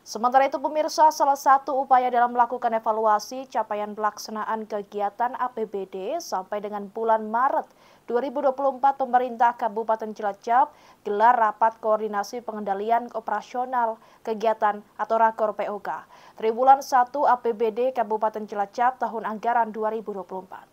Sementara itu pemirsa, salah satu upaya dalam melakukan evaluasi capaian pelaksanaan kegiatan APBD sampai dengan bulan Maret 2024 pemerintah Kabupaten Cilacap gelar rapat koordinasi pengendalian operasional kegiatan atau rakor POK. Triwulan 1 APBD Kabupaten Cilacap tahun anggaran 2024.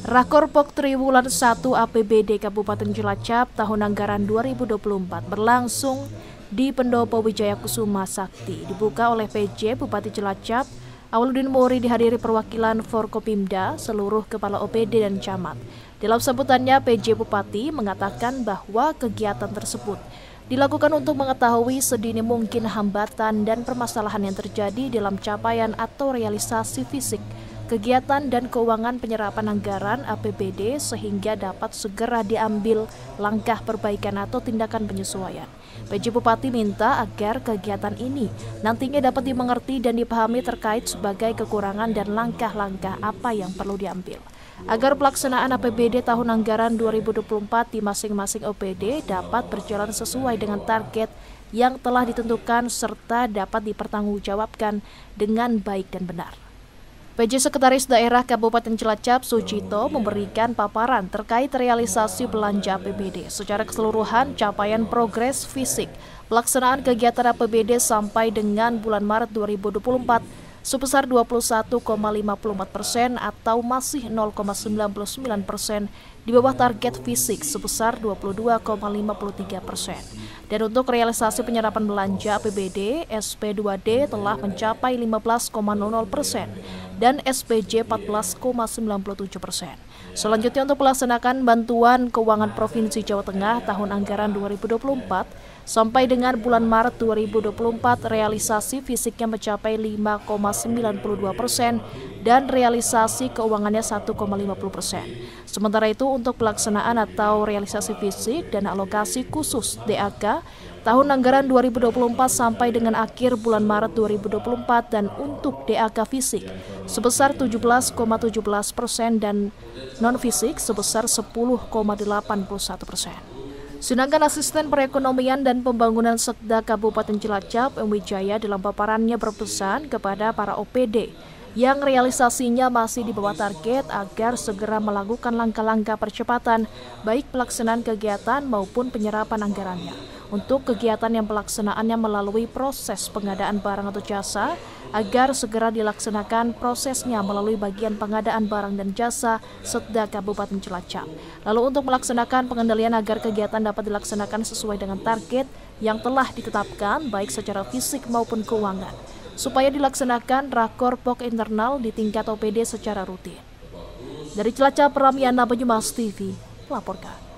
Rakor Pok Triwulan 1 APBD Kabupaten Cilacap tahun anggaran 2024 berlangsung di Pendopo Wijaya Kusuma Sakti. Dibuka oleh PJ Bupati Cilacap, Awaludin Mori dihadiri perwakilan Forkopimda, seluruh kepala OPD dan camat. Dalam sambutannya, PJ Bupati mengatakan bahwa kegiatan tersebut dilakukan untuk mengetahui sedini mungkin hambatan dan permasalahan yang terjadi dalam capaian atau realisasi fisik kegiatan dan keuangan penyerapan anggaran APBD sehingga dapat segera diambil langkah perbaikan atau tindakan penyesuaian. PJ Bupati minta agar kegiatan ini nantinya dapat dimengerti dan dipahami terkait sebagai kekurangan dan langkah-langkah apa yang perlu diambil. Agar pelaksanaan APBD tahun anggaran 2024 di masing-masing OPD dapat berjalan sesuai dengan target yang telah ditentukan serta dapat dipertanggungjawabkan dengan baik dan benar. PJ Sekretaris Daerah Kabupaten Cilacap, Sucito, oh, iya. memberikan paparan terkait realisasi belanja APBD iya, iya. secara keseluruhan capaian progres fisik pelaksanaan kegiatan APBD sampai dengan bulan Maret 2024 sebesar 21,54 persen atau masih 0,99 persen di bawah target fisik sebesar 22,53 persen. Dan untuk realisasi penyerapan belanja APBD, SP2D telah mencapai 15,00 persen dan SPJ 14,97 persen. Selanjutnya untuk melaksanakan bantuan keuangan Provinsi Jawa Tengah tahun anggaran 2024 sampai dengan bulan Maret 2024 realisasi fisiknya mencapai 5,92 persen dan realisasi keuangannya 1,50 persen. Sementara itu untuk pelaksanaan atau realisasi fisik dan alokasi khusus DAK tahun anggaran 2024 sampai dengan akhir bulan Maret 2024 dan untuk DAK fisik sebesar 17,17 persen dan non-fisik sebesar 10,81 persen. Sedangkan Asisten Perekonomian dan Pembangunan Sekda Kabupaten Cilacap, Mwijaya dalam paparannya berpesan kepada para OPD yang realisasinya masih di bawah target agar segera melakukan langkah-langkah percepatan baik pelaksanaan kegiatan maupun penyerapan anggarannya. Untuk kegiatan yang pelaksanaannya melalui proses pengadaan barang atau jasa agar segera dilaksanakan prosesnya melalui bagian pengadaan barang dan jasa Setda Kabupaten Cilacap. Lalu untuk melaksanakan pengendalian agar kegiatan dapat dilaksanakan sesuai dengan target yang telah ditetapkan baik secara fisik maupun keuangan supaya dilaksanakan rakor pok internal di tingkat OPD secara rutin. Dari Cilacap, Ramiana Banyumas TV, laporkan